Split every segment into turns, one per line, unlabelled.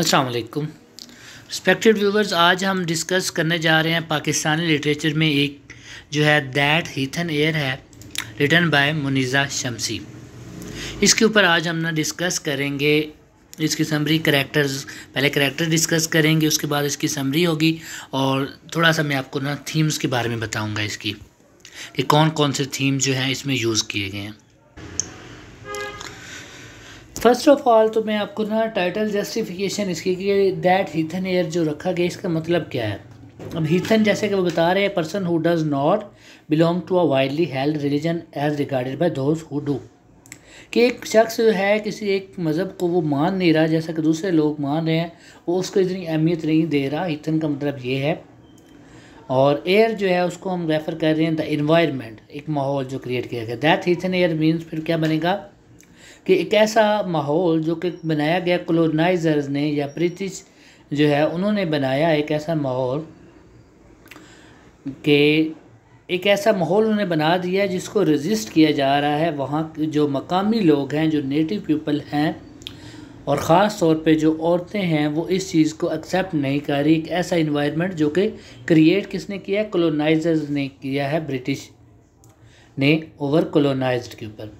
असलकुम respected viewers आज हम डिस्कस करने जा रहे हैं पाकिस्तानी लिटरेचर में एक जो है दैट हीथन एयर है रिटर्न बाय मुनीज़ा शमसी इसके ऊपर आज हम ना डिस्कस करेंगे इसकी समरी करेक्टर्स पहले करेक्टर डिस्कस करेंगे उसके बाद इसकी समरी होगी और थोड़ा सा मैं आपको ना थीम्स के बारे में बताऊँगा इसकी कि कौन कौन से थीम्स जो हैं इसमें यूज़ किए गए हैं फर्स्ट ऑफ ऑल तो मैं आपको ना टाइटल जस्टिफिकेशन इसकी कि दैट हीथन एयर जो रखा गया इसका मतलब क्या है अब हीथन जैसे कि वो बता रहे हैं person who does not belong to a widely held religion as regarded by those who do कि एक शख्स जो है किसी एक मज़हब को वो मान नहीं रहा जैसा कि दूसरे लोग मान रहे हैं वो उसको इतनी अहमियत नहीं दे रहा हीथन का मतलब ये है और एयर जो है उसको हम रेफ़र कर रहे हैं द इन्वायरमेंट एक माहौल जो क्रिएट किया गया दैट हीथन एयर मीन्स फिर क्या बनेगा कि एक ऐसा माहौल जो कि बनाया गया कलोनाइज़र्स ने या ब्रिटिश जो है उन्होंने बनाया एक ऐसा माहौल के एक ऐसा माहौल उन्हें बना दिया जिसको रजिस्ट किया जा रहा है वहाँ जो मकामी लोग हैं जो नेटिव पीपल हैं और ख़ास तौर पे जो औरतें हैं वो इस चीज़ को एक्सेप्ट नहीं कर रही एक ऐसा इन्वायरमेंट जो कि क्रिएट किसने किया है कलोनाइज़र्स ने किया है ब्रिटिश ने ओवर कलोनाइज के ऊपर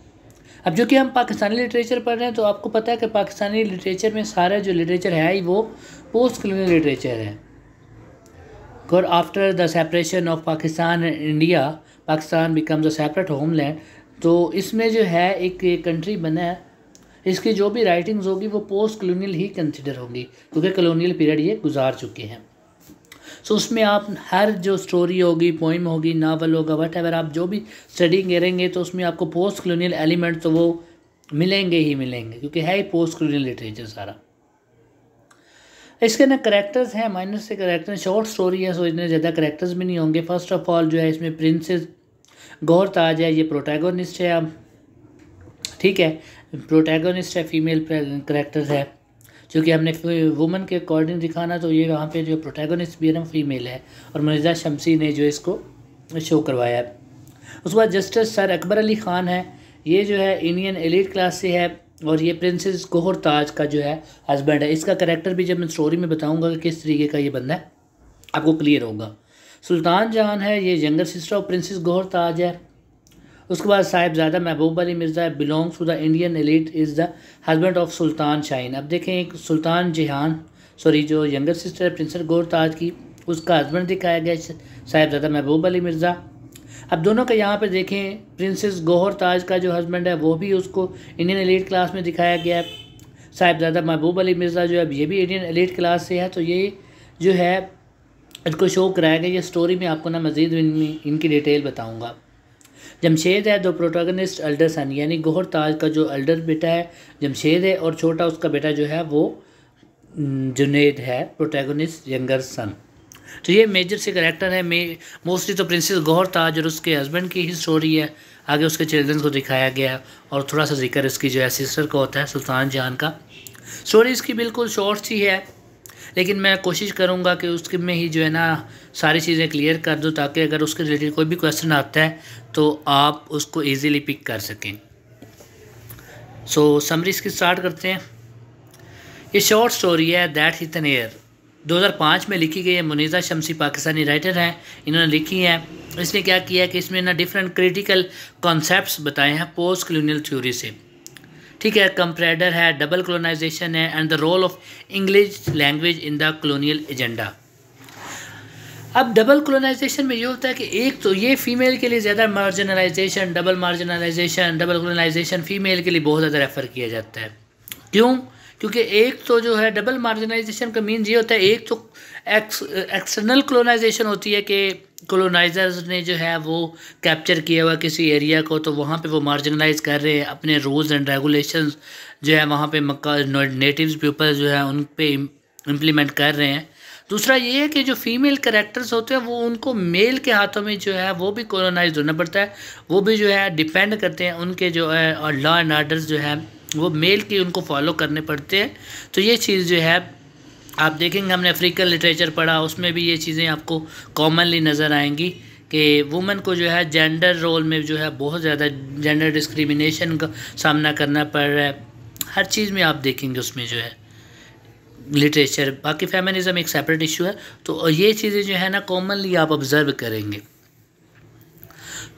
अब जो कि हम पाकिस्तानी लिटरेचर पढ़ रहे हैं तो आपको पता है कि पाकिस्तानी लिटरेचर में सारा जो लिटरेचर है ही वो पोस्ट कलोनियल लिटरेचर है और after the separation of Pakistan and India Pakistan becomes a separate homeland तो इसमें जो है एक कंट्री बना है इसकी जो भी राइटिंग्स होगी वो पोस्ट कलोनियल ही कंसिडर होंगी क्योंकि कलोनियल पीरियड ये गुजार चुके हैं सो उसमें आप हर जो स्टोरी होगी पोइम होगी नावल होगा वट एवर आप जो भी स्टडी करेंगे तो उसमें आपको पोस्ट कलोनियल एलिमेंट तो वो मिलेंगे ही मिलेंगे क्योंकि है ही पोस्ट कलोनियल लिटरेचर सारा इसके ना करेक्टर्स हैं माइनस से करेक्टर शॉर्ट स्टोरी है सो इतने ज़्यादा करेक्टर्स भी नहीं होंगे फर्स्ट ऑफ ऑल जो है इसमें प्रिंसेस गौर ताज है ये प्रोटैगोनिस्ट है अब ठीक है प्रोटैगोनिस्ट है फीमेल करेक्टर्स है चूँकि हमने वुमन के अकॉर्डिंग दिखाना तो ये वहाँ पे जो प्रोटैगनिस्ट भी है ना फीमेल है और मनिजा शमसी ने जो इसको शो करवाया है उसके बाद जस्टिस सर अकबर अली ख़ान है ये जो है इंडियन एलिट क्लास से है और ये प्रिंसेस गोहर ताज का जो है हस्बैंड है इसका करेक्टर भी जब मैं स्टोरी में बताऊँगा कि किस तरीके का ये बंदा है आपको क्लियर होगा सुल्तान जहान है ये younger sister of princess Gohar Taj है उसके बाद Sahibzada Mahboob Ali Mirza belongs to the Indian elite is the husband of Sultan Shaheen अब देखें एक सुल्तान जहान सॉरी जो यंगर सिस्टर है प्रिंसेस ताज की उसका हस्बैंड दिखाया गया साहिबजादा महबूब अली मिर्ज़ा अब दोनों का यहाँ पर देखें प्रिंसेस गौहर ताज का जो हस्बैंड है वो भी उसको इंडियन एलिट क्लास में दिखाया गया है साहिबजादा महबूब अली मिर्ज़ा जो है ये भी इंडियन एलिट क्लास से है तो ये जो है इनको शो कराया गया ये स्टोरी में आपको ना मज़ीद इनकी डिटेल बताऊँगा जमशेद है दो प्रोटोगनिस्ट अल्डर सन यानी गोहर ताज का जो अल्डर बेटा है जमशेद है और छोटा उसका बेटा जो है वो जुनेद है प्रोटैगनिस्ट यंगर सन तो ये मेजर से करेक्टर है मोस्टली तो प्रिंसेस गोहर ताज और उसके हस्बैंड की ही स्टोरी है आगे उसके चिल्ड्रंस को दिखाया गया और थोड़ा सा जिक्र इसकी जो है सिस्टर का होता है सुल्तान जान का स्टोरी इसकी बिल्कुल शॉर्ट सी है लेकिन मैं कोशिश करूँगा कि उसके में ही जो है ना सारी चीज़ें क्लियर कर दूँ ताकि अगर उसके रिलेटेड कोई भी क्वेश्चन आता है तो आप उसको ईज़िली पिक कर सकें सो so, समरी इसकी स्टार्ट करते हैं ये शॉर्ट स्टोरी है दैट इज एन एयर पाँच में लिखी गई मुनीजा शमसी पाकिस्तानी राइटर हैं इन्होंने लिखी है इसने क्या किया कि इसमें ना डिफरेंट क्रिटिकल कॉन्सेप्ट्स बताए हैं पोस्ट कलोनियल थ्योरी से ठीक है कंप्रेडर है डबल कलोनाइजेशन है and the role of English language in the colonial agenda अब डबल कलोनाइजेशन में ये होता है कि एक तो ये फीमेल के लिए ज़्यादा marginalization double marginalization double colonization female के लिए बहुत ज़्यादा रेफ़र किया जाता है क्यों क्योंकि एक तो जो है डबल मार्जिनाइजेशन का मीन ये होता है एक तो एक्सटर्नल क्लोनाइजेशन होती है कि कॉलोनाइजर्स ने जो है वो कैप्चर किया हुआ किसी एरिया को तो वहाँ पे वो मार्जिनलाइज कर रहे हैं अपने रूल्स एंड रेगुलेशंस जो है वहाँ पे मक्का नेटिव पीपल जो है उन पे इम्प्लीमेंट कर रहे हैं दूसरा ये है कि जो फीमेल करेक्टर्स होते हैं वो उनको मेल के हाथों में जो है वो भी कॉलोनाइज होना पड़ता है वो भी जो है डिपेंड करते हैं उनके जो है और लॉ एंड आर्डर्स जो है वो मेल की उनको फॉलो करने पड़ते हैं तो ये चीज़ जो है आप देखेंगे हमने अफ्रीकन लिटरेचर पढ़ा उसमें भी ये चीज़ें आपको कॉमनली नज़र आएंगी कि वुमेन को जो है जेंडर रोल में जो है बहुत ज़्यादा जेंडर डिस्क्रिमिनेशन का सामना करना पड़ रहा है हर चीज़ में आप देखेंगे उसमें जो है लिटरेचर बाकी फेमिनिज़म एक सेपरेट इशू है तो ये चीज़ें जो है ना कॉमनली आप ऑब्ज़र्व करेंगे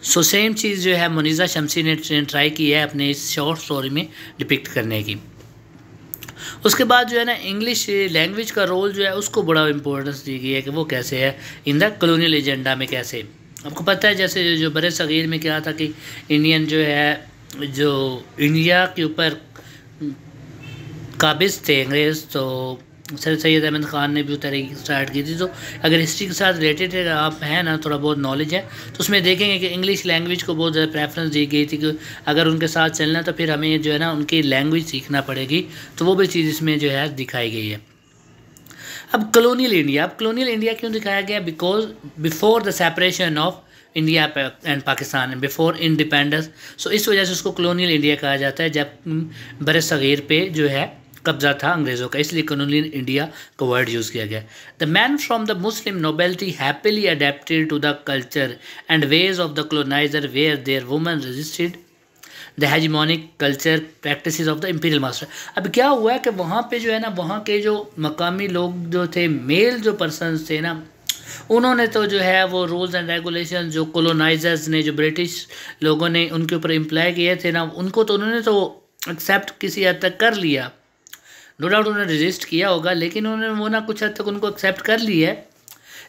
सो सेम चीज़ जो है मुनीज़ा शमसी ने ट्राई की है अपने इस शॉर्ट स्टोरी में डिपिक्ट करने की उसके बाद जो है ना इंग्लिश लैंग्वेज का रोल जो है उसको बड़ा इम्पोर्टेंस दी गई है कि वो कैसे है इन द कलोनियल एजेंडा में कैसे आपको पता है जैसे जो बर सग़ीर में क्या था कि इंडियन जो है जो इंडिया के ऊपर काबिज थे अंग्रेज़ तो सर सैद अहमद ख़ान ने भी तहरीक स्टार्ट की थी तो अगर हिस्ट्री के साथ रिलेटेड आप हैं ना थोड़ा बहुत नॉलेज है तो उसमें देखेंगे कि इंग्लिश लैंग्वेज को बहुत ज़्यादा प्रेफरेंस दी गई थी कि अगर उनके साथ चलना तो फिर हमें जो है ना उनकी लैंग्वेज सीखना पड़ेगी तो वो भी चीज़ इसमें जो है दिखाई गई है अब कलोनियल इंडिया अब कलोनियल इंडिया क्यों दिखाया गया because before the separation of India and Pakistan before independence so इस वजह से उसको कलोनियल इंडिया कहा जाता है जब बर सग़ीर पे जो है कब्जा था अंग्रेज़ों का इसलिए कॉलोनियल इंडिया का वर्ड यूज़ किया गया the man from the Muslim nobility happily adapted to the culture and ways of the colonizer where their women registered the hegemonic culture practice of the imperial master अब क्या हुआ कि वहाँ पे जो है ना वहाँ के जो मकामी लोग जो थे मेल जो पर्सन थे ना उन्होंने तो जो है वो रूल्स एंड रेगुलेशन जो कॉलोनाइजर्स ने जो ब्रिटिश लोगों ने उनके ऊपर इम्प्लाई किए थे ना उनको तो उन्होंने तो एक्सेप्ट किसी हद तक कर लिया नो डाउट उन्होंने रजिस्ट किया होगा लेकिन उन्होंने वो ना कुछ हद तक उनको एक्सेप्ट कर लिया है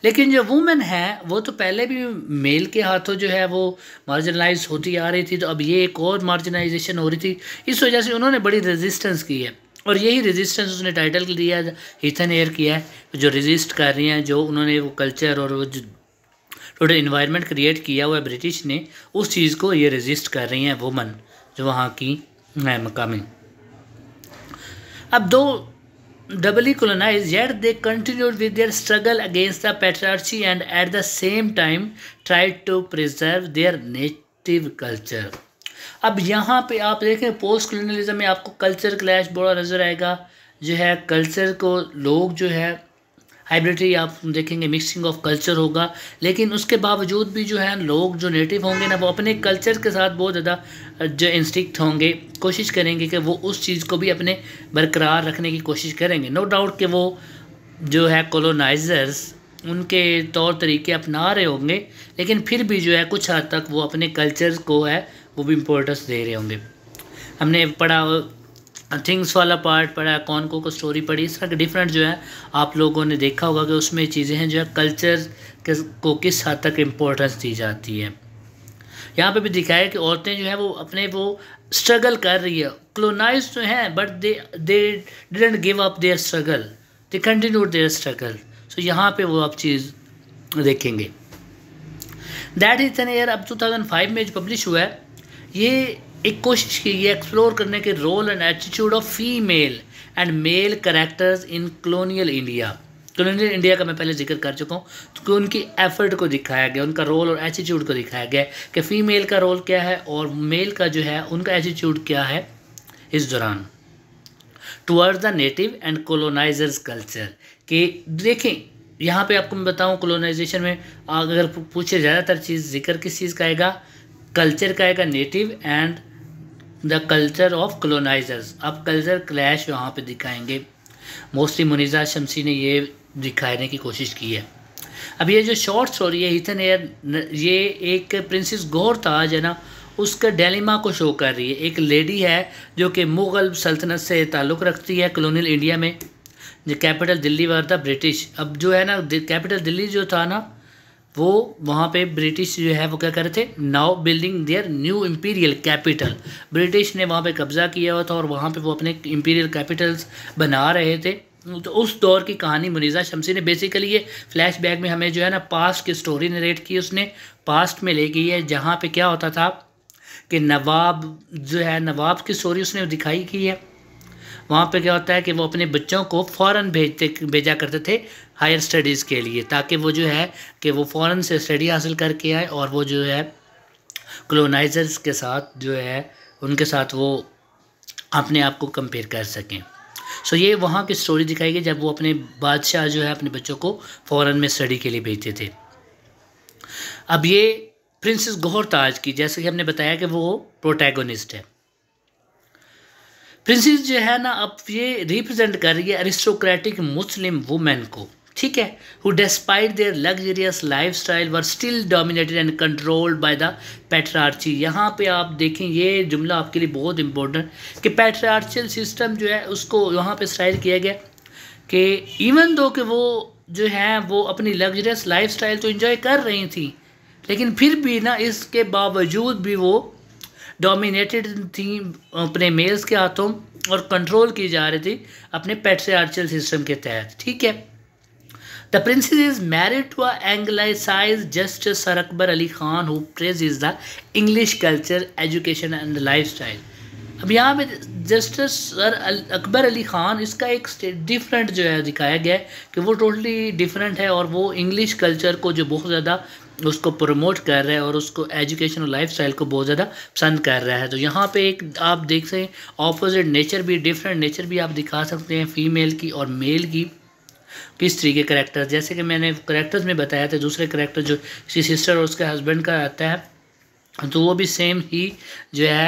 लेकिन जो वुमेन है वो तो पहले भी मेल के हाथों जो है वो मार्जिनलाइज होती आ रही थी तो अब ये एक और मार्जिनाइजेशन हो रही थी इस वजह से उन्होंने बड़ी रेजिस्टेंस की है और यही रेजिस्टेंस उसने टाइटल दिया हिथन एयर किया है जो रेजिस्ट कर रही हैं जो उन्होंने वो कल्चर और वो जो टोटल इन्वायरमेंट क्रिएट किया हुआ है ब्रिटिश ने उस चीज़ को ये रेजिस्ट कर रही हैं वुमन जो वहाँ की हैं मकामी अब though doubly colonize yet they continued with their struggle against the patriarchy and at the same time try to preserve their native culture अब यहाँ पे आप देखें पोस्ट कोलोनलिज्म में आपको कल्चर क्लैश बड़ा नजर आएगा जो है कल्चर को लोग जो है हाइब्रिडरी आप देखेंगे मिक्सिंग ऑफ कल्चर होगा लेकिन उसके बावजूद भी जो है लोग जो नेटिव होंगे ना वो अपने कल्चर के साथ बहुत ज़्यादा जो इंस्टिक्ट होंगे कोशिश करेंगे कि वो उस चीज़ को भी अपने बरकरार रखने की कोशिश करेंगे नो डाउट कि वो जो है कॉलोनाइजर्स उनके तौर तरीके अपना रहे होंगे लेकिन फिर भी जो है कुछ हद हाँ तक वो अपने कल्चर को है वो भी इम्पोर्टेंस दे रहे होंगे हमने पढ़ा थिंग्स वाला पार्ट पढ़ा है कौन को को स्टोरी पढ़ी इस तरह के डिफरेंट जो है आप लोगों ने देखा होगा कि उसमें चीज़ें हैं जो है कल्चर को किस हद तक इम्पोर्टेंस दी जाती है यहाँ पे भी दिखाया है कि औरतें जो हैं वो अपने वो स्ट्रगल कर रही है क्लोनाइज तो हैं but they they didn't give up their struggle they continue their struggle so यहाँ पे वो आप चीज़ देखेंगे दैट इज एन ईयर अब 2005 में जो पब्लिश हुआ है ये एक कोशिश की है एक्सप्लोर करने के role and attitude of female and male characters in colonial India colonial India का मैं पहले जिक्र कर चुका हूँ तो उनकी एफर्ट को दिखाया गया उनका रोल और एटीट्यूड को दिखाया गया कि फीमेल का रोल क्या है और मेल का जो है उनका एटीट्यूड क्या है इस दौरान toward the native and colonizers culture कि देखें यहाँ पे आपको मैं बताऊँ कॉलोनाइजेशन में अगर पूछे ज़्यादातर चीज़ जिक्र किस चीज़ का आएगा कल्चर का आएगा native and the culture of colonizers अब कल्चर क्लैश वहाँ पे दिखाएंगे मोस्टली मुनीजा शमसी ने ये दिखाने की कोशिश की है अब ये जो शॉर्ट स्टोरी है हिथन एयर ये एक प्रिंसेस गौर ताज है ना उसके डेलिमा को शो कर रही है एक लेडी है जो कि मुग़ल सल्तनत से ताल्लुक़ रखती है कलोनियल इंडिया में जो कैपिटल दिल्ली वर था ब्रिटिश अब जो है ना कैपिटल दिल्ली जो था ना वो वहाँ पे ब्रिटिश जो है वो क्या कर रहे थे now building their new imperial capital British ने वहाँ पे कब्ज़ा किया हुआ था और वहाँ पे वो अपने इम्पीरियल कैपिटल्स बना रहे थे तो उस दौर की कहानी मुनीजा शमसी ने बेसिकली ये फ्लैशबैक में हमें जो है ना पास्ट की स्टोरी नरेट की उसने पास्ट में ले गई है जहाँ पर क्या होता था कि नवाब जो है नवाब की स्टोरी उसने दिखाई की है वहाँ पे क्या होता है कि वो अपने बच्चों को फ़ौरन भेजते भेजा करते थे हायर स्टडीज़ के लिए ताकि वो जो है कि वो फ़ौरन से स्टडी हासिल करके आए और वो जो है क्लोनाइज़र्स के साथ जो है उनके साथ वो अपने आप को कंपेयर कर सकें सो ये वहाँ की स्टोरी दिखाई गई जब वो अपने बादशाह जो है अपने बच्चों को फ़ौरन में स्टडी के लिए भेजते थे अब ये प्रिंसेस गौहर ताज की जैसे कि हमने बताया कि वो प्रोटैगोनिस्ट है प्रिंसेस जो है ना अब ये रिप्रेजेंट कर रही है एरिस्टोक्रेटिक मुस्लिम वुमेन को ठीक है who despite their luxurious lifestyle were still dominated and controlled by the patriarchy यहाँ पे आप देखें ये जुमला आपके लिए बहुत इंपॉर्टेंट कि पैट्रार्चियल सिस्टम जो है उसको यहाँ पे स्टाइल किया गया कि इवन दो कि वो जो हैं वो अपनी लग्जरियस लाइफ स्टाइल तो इन्जॉय कर रही थी लेकिन फिर भी ना इसके बावजूद भी वो डोमिनेटेड थी अपने मेल्स के हाथों और कंट्रोल की जा रही थी अपने पेट्रियार्चल सिस्टम के तहत ठीक है the princess is is married to justice sir Akbar Ali Khan who praises the English culture education and lifestyle अब यहाँ पे जस्टिस सर अकबर अली ख़ान इसका एक डिफरेंट जो है दिखाया गया है कि वो टोटली डिफरेंट है और वो इंग्लिश कल्चर को जो बहुत ज़्यादा उसको प्रमोट कर रहा है और उसको एजुकेशन और स्टाइल को बहुत ज़्यादा पसंद कर रहा है तो यहाँ पे एक आप देख सकें ऑपोजिट नेचर भी डिफरेंट नेचर भी आप दिखा सकते हैं फीमेल की और मेल की पीस थ्री के करैक्टर्स जैसे कि मैंने करेक्टर्स में बताया था दूसरे करेक्टर जो उसकी सिस्टर और उसके हस्बैंड का आता है तो वो भी सेम ही जो है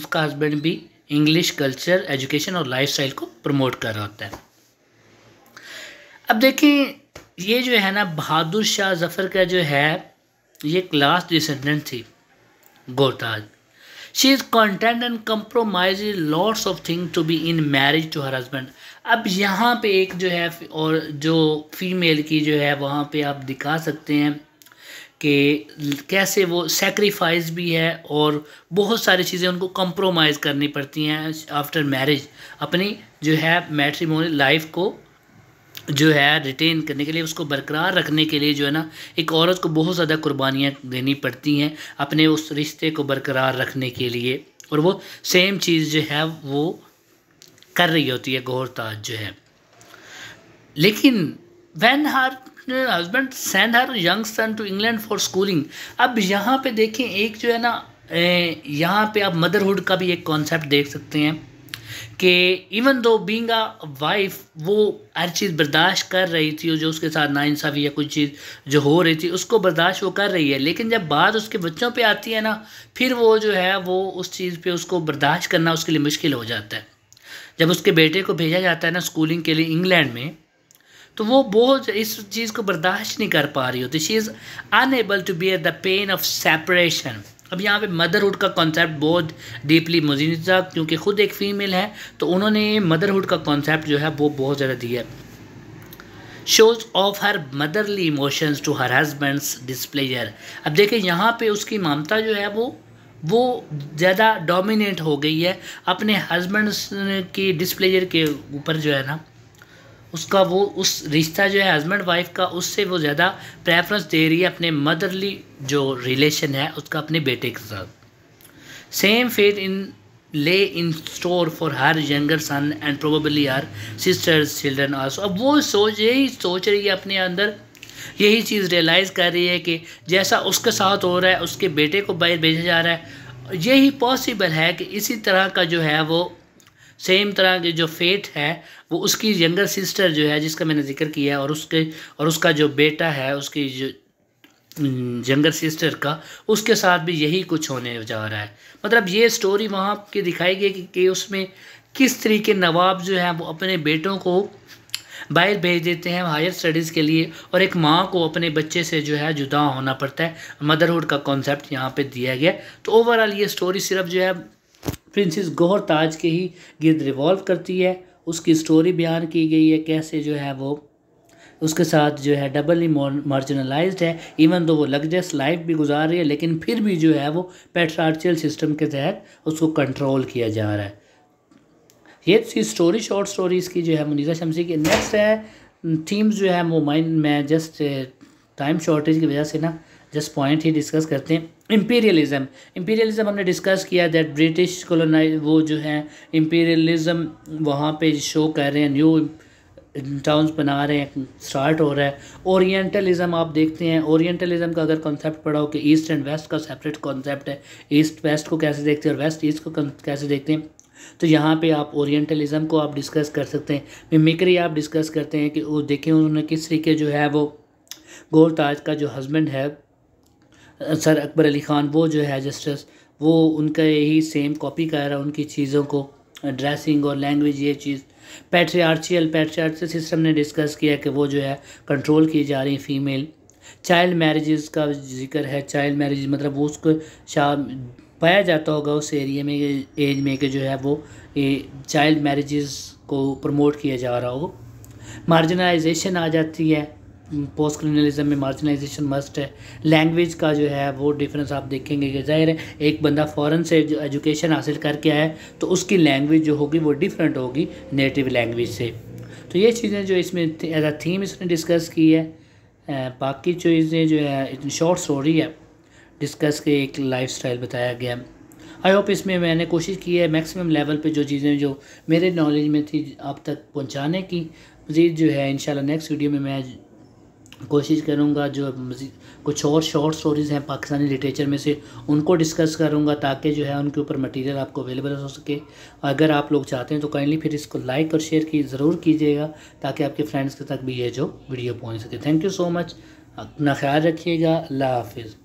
उसका हस्बैंड भी इंग्लिश कल्चर एजुकेशन और लाइफस्टाइल को प्रमोट कर रहा होता है अब देखें ये जो है ना बहादुर शाह जफ़र का जो है ये क्लास डिसेंडेंट थी Gohar Taj she is content and compromise lots of thing to be in marriage to her husband अब यहाँ पे एक जो है और जो फीमेल की जो है वहाँ पे आप दिखा सकते हैं कि कैसे वो सेक्रीफाइस भी है और बहुत सारी चीज़ें उनको कंप्रोमाइज़ करनी पड़ती हैं आफ्टर मैरिज अपनी जो है मैट्रीमोनी लाइफ को जो है रिटेन करने के लिए उसको बरकरार रखने के लिए जो है ना एक औरत को बहुत ज़्यादा कुर्बानियाँ देनी पड़ती हैं अपने उस रिश्ते को बरकरार रखने के लिए और वो सेम चीज़ जो है वो कर रही होती है गौरताज जो है लेकिन when her husband send her young son to England for schooling अब यहाँ पे देखें एक जो है ना यहाँ पे आप मदरहुड का भी एक कॉन्सेप्ट देख सकते हैं कि इवन दो बींग वाइफ वो हर चीज़ बर्दाश्त कर रही थी और जो उसके साथ नाइंसाफ़ी या कुछ चीज़ जो हो रही थी उसको बर्दाश्त वो कर रही है लेकिन जब बात उसके बच्चों पे आती है ना फिर वो जो है वो उस चीज़ पे उसको बर्दाश्त करना उसके लिए मुश्किल हो जाता है जब उसके बेटे को भेजा जाता है ना स्कूलिंग के लिए इंग्लैंड में तो वो बहुत इस चीज़ को बर्दाश्त नहीं कर पा रही होती she is unable to bear the pain of separation अब यहाँ पे मदरहुड का कॉन्सेप्ट बहुत डीपली मुजीद था क्योंकि ख़ुद एक फ़ीमेल है तो उन्होंने मदरहुड का कॉन्सेप्ट जो है वो बहुत ज़्यादा दिया है shows of her motherly emotions to her husband's displeasure अब देखिए यहाँ पे उसकी ममता जो है वो वो ज़्यादा डोमिनेट हो गई है अपने हजबेंड्स की डिस्प्लेजर के ऊपर जो है ना उसका वो उस रिश्ता जो है हस्बैंड वाइफ का उससे वो ज़्यादा प्रेफरेंस दे रही है अपने मदरली जो रिलेशन है उसका अपने बेटे के साथ same fate in lay in store for her younger son and probably her sister's children also अब वो सोच यही सोच रही है अपने अंदर यही चीज़ रियलाइज़ कर रही है कि जैसा उसके साथ हो रहा है उसके बेटे को बाहर भेजा जा रहा है यही पॉसिबल है कि इसी तरह का जो है वो सेम तरह के जो फेट है वो उसकी यंगर सिस्टर जो है जिसका मैंने जिक्र किया है और उसके और उसका जो बेटा है उसकी जो यंगर सिस्टर का उसके साथ भी यही कुछ होने जा रहा है मतलब ये स्टोरी वहाँ की दिखाई गई कि, कि उसमें किस तरीके नवाब जो है वो अपने बेटों को बाहर भेज देते हैं हायर स्टडीज़ के लिए और एक माँ को अपने बच्चे से जो है जुदा होना पड़ता है मदरहुड का कॉन्सेप्ट यहाँ पे दिया गया तो ओवरऑल ये स्टोरी सिर्फ जो है प्रिंसेस गौहर ताज के ही गिर्द रिवॉल्व करती है उसकी स्टोरी बयान की गई है कैसे जो है वो उसके साथ जो है डबली मार्जिनलाइज्ड है इवन दो वो लग्जस लाइफ भी गुजार रही है लेकिन फिर भी जो है वो पेट्रार्चियल सिस्टम के तहत उसको कंट्रोल किया जा रहा है ये थी स्टोरी शॉर्ट स्टोरीज़ की जो है मुनीसा शमसी की नेक्स्ट है थीम्स जो है वो माइंड में जस्ट टाइम शॉर्टेज की वजह से ना जस्ट पॉइंट ही डिस्कस करते हैं इम्पीरियलिज्म इम्पीरियलिज्म हमने डिस्कस किया दैट ब्रिटिश कॉलोनाइज वो जो है इम्पीरियलिज्म वहाँ पे शो कर रहे हैं न्यू टाउन्स बना रहे हैं स्टार्ट हो रहा है ओरिएंटलिज्म आप देखते हैं ओरिएंटलिज्म का अगर कॉन्सेप्ट पढ़ाओ कि ईस्ट एंड वेस्ट का सेपरेट कॉन्सेप्ट है ईस्ट वेस्ट को कैसे देखते हैं और वेस्ट ईस्ट को कैसे देखते हैं तो यहाँ पे आप ओरिएंटलिज्म को आप डिस्कस कर सकते हैं मिमिक्री आप डिस्कस करते हैं कि वो देखें उन्होंने किस तरीके जो है वो गोलताज का जो हस्बैंड है सर अकबर अली ख़ान वो जो है जस्टिस वो उनका यही सेम कॉपी कर रहा उनकी चीज़ों को ड्रेसिंग और लैंग्वेज ये चीज़ पैट्रियार्चियल पैट्रियार्चियल सिस्टम ने डिस्कस किया कि वो जो है कंट्रोल की जा रही फीमेल चाइल्ड मैरिजेस का जिक्र है चाइल्ड मैरिज मतलब वो उसको पाया जाता होगा उस एरिया में एज में कि जो है वो चाइल्ड मैरिजेस को प्रमोट किया जा रहा हो मार्जिनलाइजेशन आ जाती है पोस्ट क्रिमिनलिज्म में मार्जिनाइजेशन मस्ट है लैंग्वेज का जो है वो डिफरेंस आप देखेंगे कि जाहिर है एक बंदा फ़ॉरन से जो एजुकेशन हासिल करके आया है तो उसकी लैंग्वेज जो होगी वो डिफरेंट होगी नेटिव लैंग्वेज से तो ये चीज़ें जो इसमें एज आ थीम इसने डिस्कस की है बाकी चीज़ें जो है इतनी शॉर्ट स्टोरी है डिस्कस के एक लाइफ स्टाइल बताया गया आई होप इसमें मैंने कोशिश की है मैक्सिमम लेवल पे जो चीज़ें जो मेरे नॉलेज में थी आप तक पहुंचाने की मज़ीद जो है इंशाल्लाह नेक्स्ट वीडियो में मैं कोशिश करूँगा जो कुछ और शॉर्ट स्टोरीज़ हैं पाकिस्तानी लिटरेचर में से उनको डिस्कस करूँगा ताकि जो है उनके ऊपर मटेरियल आपको अवेलेबल हो सके अगर आप लोग चाहते हैं तो काइंडली फिर इसको लाइक और शेयर की ज़रूर कीजिएगा ताकि आपके फ्रेंड्स के तक भी ये जो वीडियो पहुँच सके थैंक यू सो मच अपना ख्याल रखिएगा अल्लाह हाफिज़